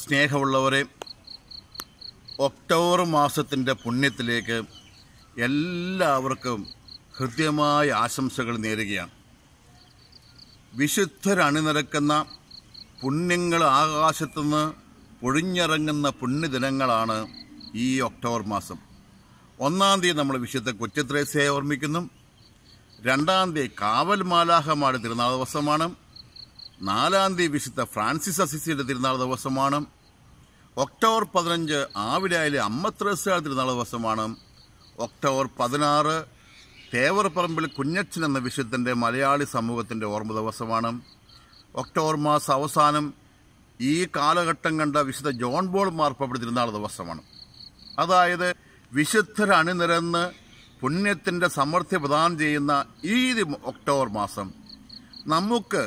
സ്നേഹമുള്ളവരെ ഒക്ടോബർ മാസത്തിൻ്റെ പുണ്യത്തിലേക്ക് എല്ലാവർക്കും ഹൃദ്യമായ ആശംസകൾ നേരുകയാണ് വിശുദ്ധരണിനിരക്കുന്ന പുണ്യങ്ങൾ ആകാശത്തുനിന്ന് പൊഴിഞ്ഞിറങ്ങുന്ന പുണ്യദിനങ്ങളാണ് ഈ ഒക്ടോബർ മാസം ഒന്നാം തീയതി നമ്മൾ വിശുദ്ധ കൊച്ചത്രേസയെ ഓർമ്മിക്കുന്നു രണ്ടാം തീയതി കാവൽ മാലാഹമാരുടെ തിരുനാൾ ദിവസമാണ് നാലാം തീയതി വിശുദ്ധ ഫ്രാൻസിസ് അസിസിയുടെ തിരുനാൾ ദിവസമാണ് ഒക്ടോബർ പതിനഞ്ച് ആവിലായിലെ അമ്മത്രേസയുടെ തിരുനാൾ ദിവസമാണ് ഒക്ടോബർ പതിനാറ് തേവറപ്പറമ്പിൽ കുഞ്ഞച്ചൻ എന്ന വിശുദ്ധൻ്റെ മലയാളി സമൂഹത്തിൻ്റെ ഓർമ്മ ദിവസമാണ് ഒക്ടോബർ മാസം അവസാനം ഈ കാലഘട്ടം കണ്ട വിശുദ്ധ ജോൺ ബോൾ മാർപ്പാട് തിരുനാൾ ദിവസമാണ് അതായത് വിശുദ്ധർ അണിനിരന്ന് പുണ്യത്തിൻ്റെ സമൃദ്ധി പ്രദാനം ചെയ്യുന്ന ഈ ഒക്ടോബർ മാസം നമുക്ക്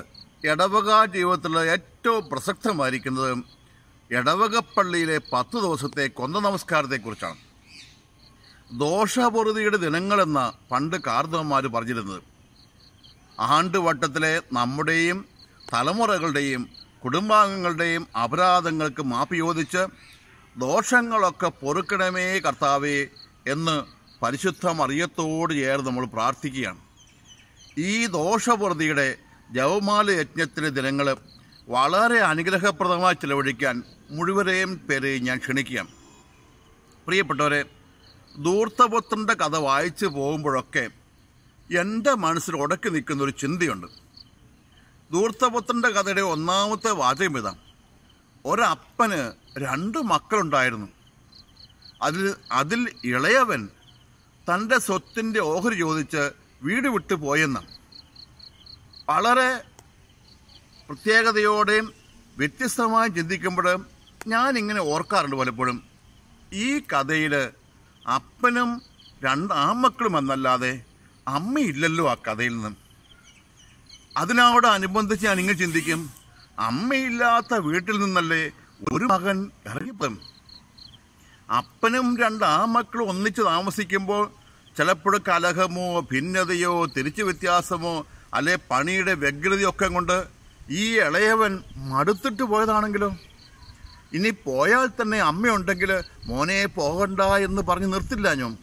ഇടവക ജീവിതത്തിൽ ഏറ്റവും പ്രസക്തമായിരിക്കുന്നത് ഇടവകപ്പള്ളിയിലെ പത്ത് ദിവസത്തെ കൊന്ത നമസ്കാരത്തെക്കുറിച്ചാണ് ദോഷപൂർതിയുടെ ദിനങ്ങളെന്ന പണ്ട് കാർദവന്മാർ പറഞ്ഞിരുന്നത് ആണ്ടുവട്ടത്തിലെ നമ്മുടെയും തലമുറകളുടെയും കുടുംബാംഗങ്ങളുടെയും അപരാധങ്ങൾക്ക് മാപ്പ് ചോദിച്ച് ദോഷങ്ങളൊക്കെ പൊറുക്കണമേ കർത്താവേ എന്ന് പരിശുദ്ധ അറിയത്തോട് ചേർന്ന് നമ്മൾ പ്രാർത്ഥിക്കുകയാണ് ഈ ദോഷപൂർതിയുടെ ജവമാല യജ്ഞത്തിലെ ദിനങ്ങൾ വളരെ അനുഗ്രഹപ്രദമായി ചിലവഴിക്കാൻ മുഴുവരെയും പേരെ ഞാൻ ക്ഷണിക്കാം പ്രിയപ്പെട്ടവരെ ദൂർത്തപുത്രൻ്റെ കഥ വായിച്ചു പോകുമ്പോഴൊക്കെ എൻ്റെ മനസ്സിൽ ഉടക്കി നിൽക്കുന്ന ഒരു ചിന്തയുണ്ട് ദൂർത്തപുത്രൻ്റെ കഥയുടെ ഒന്നാമത്തെ വാചകം ഇതാ ഒരപ്പന് രണ്ട് മക്കളുണ്ടായിരുന്നു അതിൽ അതിൽ ഇളയവൻ തൻ്റെ സ്വത്തിൻ്റെ ഓഹരി ചോദിച്ച് വീട് വിട്ടു പോയെന്നാണ് വളരെ പ്രത്യേകതയോടെയും വ്യത്യസ്തമായും ചിന്തിക്കുമ്പോൾ ഞാനിങ്ങനെ ഓർക്കാറുണ്ട് പലപ്പോഴും ഈ കഥയിൽ അപ്പനും രണ്ട് ആമക്കളും എന്നല്ലാതെ അമ്മയില്ലല്ലോ ആ കഥയിൽ നിന്നും അതിനോട് അനുബന്ധിച്ച് ഞാൻ ഇങ്ങനെ ചിന്തിക്കും അമ്മയില്ലാത്ത വീട്ടിൽ നിന്നല്ലേ ഒരു മകൻ ഇറങ്ങിപ്പം അപ്പനും രണ്ട് ആമക്കളും ഒന്നിച്ച് താമസിക്കുമ്പോൾ ചിലപ്പോൾ കലഹമോ ഭിന്നതയോ തിരിച്ചു വ്യത്യാസമോ അല്ലെ പണിയുടെ വ്യഗ്രതയൊക്കെ കൊണ്ട് ഈ ഇളയവൻ മടുത്തിട്ട് പോയതാണെങ്കിലും ഇനി പോയാൽ തന്നെ അമ്മയുണ്ടെങ്കിൽ മോനെ പോകണ്ട എന്ന് പറഞ്ഞ് നിർത്തില്ല ഞാൻ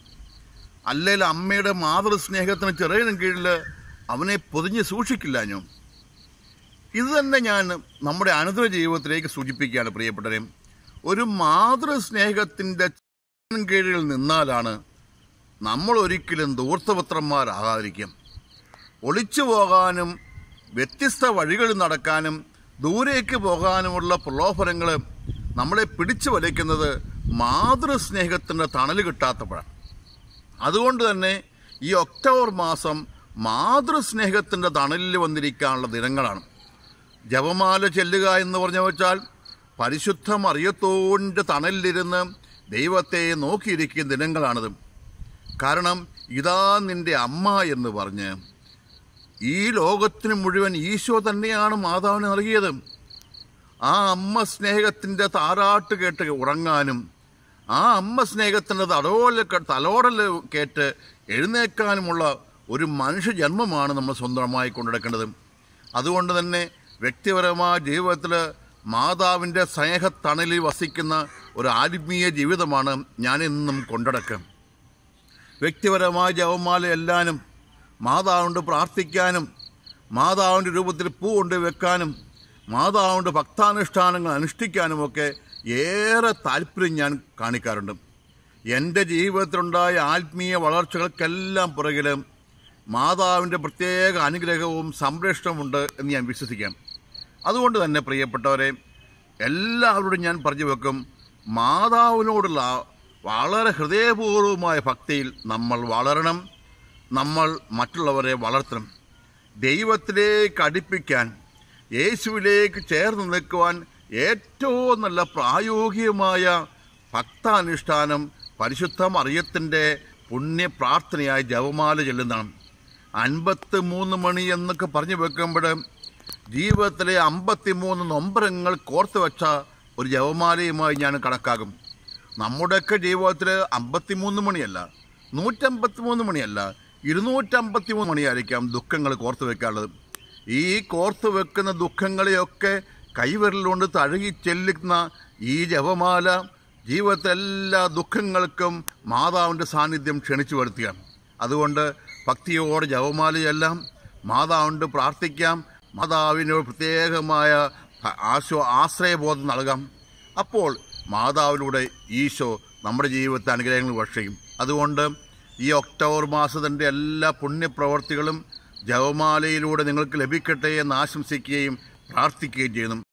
അല്ലെങ്കിൽ അമ്മയുടെ മാതൃസ്നേഹത്തിന് ചെറിയനും കീഴിൽ അവനെ പൊതിഞ്ഞ് സൂക്ഷിക്കില്ല ഞാൻ ഇത് തന്നെ ഞാൻ നമ്മുടെ അനുദിന ജീവിതത്തിലേക്ക് സൂചിപ്പിക്കുകയാണ് പ്രിയപ്പെട്ടവരെ ഒരു മാതൃസ്നേഹത്തിൻ്റെ കീഴിൽ നിന്നാലാണ് നമ്മൾ ഒരിക്കലും ദൂർത്തപുത്രന്മാരാകാതിരിക്കും ഒളിച്ചു പോകാനും വ്യത്യസ്ത വഴികൾ നടക്കാനും ദൂരേക്ക് പോകാനുമുള്ള പ്രലോഭനങ്ങൾ നമ്മളെ പിടിച്ചു വലിക്കുന്നത് മാതൃസ്നേഹത്തിൻ്റെ തണൽ കിട്ടാത്തപ്പോഴാണ് അതുകൊണ്ട് തന്നെ ഈ ഒക്ടോബർ മാസം മാതൃസ്നേഹത്തിൻ്റെ തണലിൽ വന്നിരിക്കാനുള്ള ദിനങ്ങളാണ് ജപമാല ചെല്ലുക എന്ന് പറഞ്ഞു വെച്ചാൽ പരിശുദ്ധം അറിയത്തോണ്ട് തണലിലിരുന്ന് ദൈവത്തെ നോക്കിയിരിക്കുന്ന ദിനങ്ങളാണിത് കാരണം ഇതാ നിൻ്റെ അമ്മ എന്ന് പറഞ്ഞ് ഈ ലോകത്തിന് മുഴുവൻ ഈശോ തന്നെയാണ് മാതാവിന് നൽകിയത് ആ അമ്മ സ്നേഹത്തിൻ്റെ താരാട്ട് കേട്ട് ഉറങ്ങാനും ആ അമ്മ സ്നേഹത്തിൻ്റെ തടവോല തലോടൽ കേട്ട് എഴുന്നേക്കാനുമുള്ള ഒരു മനുഷ്യ ജന്മമാണ് നമ്മൾ സ്വന്തമായി കൊണ്ടെടുക്കേണ്ടത് അതുകൊണ്ട് തന്നെ വ്യക്തിപരമായ ജീവിതത്തിൽ മാതാവിൻ്റെ സ്നേഹത്തണലിൽ വസിക്കുന്ന ഒരു ആത്മീയ ജീവിതമാണ് ഞാനിന്നും കൊണ്ടടക്കം വ്യക്തിപരമായ ജവമാല എല്ലാനും മാതാവുണ്ട് പ്രാർത്ഥിക്കാനും മാതാവിൻ്റെ രൂപത്തിൽ പൂ കൊണ്ട് വെക്കാനും മാതാവിൻ്റെ ഭക്താനുഷ്ഠാനങ്ങൾ അനുഷ്ഠിക്കാനുമൊക്കെ ഏറെ താല്പര്യം ഞാൻ കാണിക്കാറുണ്ട് എൻ്റെ ജീവിതത്തിലുണ്ടായ ആത്മീയ വളർച്ചകൾക്കെല്ലാം പുറകിലും മാതാവിൻ്റെ പ്രത്യേക അനുഗ്രഹവും സംരക്ഷണമുണ്ട് എന്ന് ഞാൻ വിശ്വസിക്കാം അതുകൊണ്ട് തന്നെ പ്രിയപ്പെട്ടവരെ എല്ലാവരോടും ഞാൻ പറഞ്ഞു വെക്കും മാതാവിനോടുള്ള വളരെ ഹൃദയപൂർവമായ ഭക്തിയിൽ നമ്മൾ വളരണം നമ്മൾ മറ്റുള്ളവരെ വളർത്തണം ദൈവത്തിലേക്ക് അടുപ്പിക്കാൻ യേശുവിലേക്ക് ചേർന്ന് നിൽക്കുവാൻ ഏറ്റവും നല്ല പ്രായോഗികമായ ഭക്താനുഷ്ഠാനം പരിശുദ്ധ അറിയത്തിൻ്റെ പുണ്യ പ്രാർത്ഥനയായ ജപമാല ചെല്ലുന്നതാണ് അൻപത്തി മൂന്ന് മണി എന്നൊക്കെ പറഞ്ഞു വെക്കുമ്പോൾ ജീവിതത്തിലെ അമ്പത്തി മൂന്ന് നൊമ്പരങ്ങൾ കോർത്ത് വെച്ച ഒരു ജപമാലയുമായി ഞാൻ കണക്കാകും നമ്മുടെയൊക്കെ ജീവിതത്തിൽ അമ്പത്തി മൂന്ന് മണിയല്ല നൂറ്റമ്പത്തി മൂന്ന് മണിയല്ല ഇരുന്നൂറ്റമ്പത്തി മൂന്ന് മണിയായിരിക്കാം ദുഃഖങ്ങൾ കോർത്ത് വെക്കാനുള്ളത് ഈ കോർത്ത് വെക്കുന്ന ദുഃഖങ്ങളെയൊക്കെ കൈവിരലുകൊണ്ട് തഴുകി ചെല്ലുന്ന ഈ ജപമാല ജീവിതത്തിലെ എല്ലാ ദുഃഖങ്ങൾക്കും മാതാവിൻ്റെ സാന്നിധ്യം ക്ഷണിച്ചു വരുത്തുകയാണ് അതുകൊണ്ട് ഭക്തിയോടെ ജപമാലയെല്ലാം മാതാവുണ്ട് പ്രാർത്ഥിക്കാം മാതാവിന് പ്രത്യേകമായ ആശോ ആശ്രയബോധം നൽകാം അപ്പോൾ മാതാവിലൂടെ ഈശോ നമ്മുടെ ജീവിതത്തെ അനുഗ്രഹങ്ങൾ വർഷിക്കും അതുകൊണ്ട് ഈ ഒക്ടോബർ മാസത്തിൻ്റെ എല്ലാ പുണ്യപ്രവർത്തികളും ജപമാലയിലൂടെ നിങ്ങൾക്ക് ലഭിക്കട്ടെ എന്ന് ആശംസിക്കുകയും പ്രാർത്ഥിക്കുകയും ചെയ്യുന്നു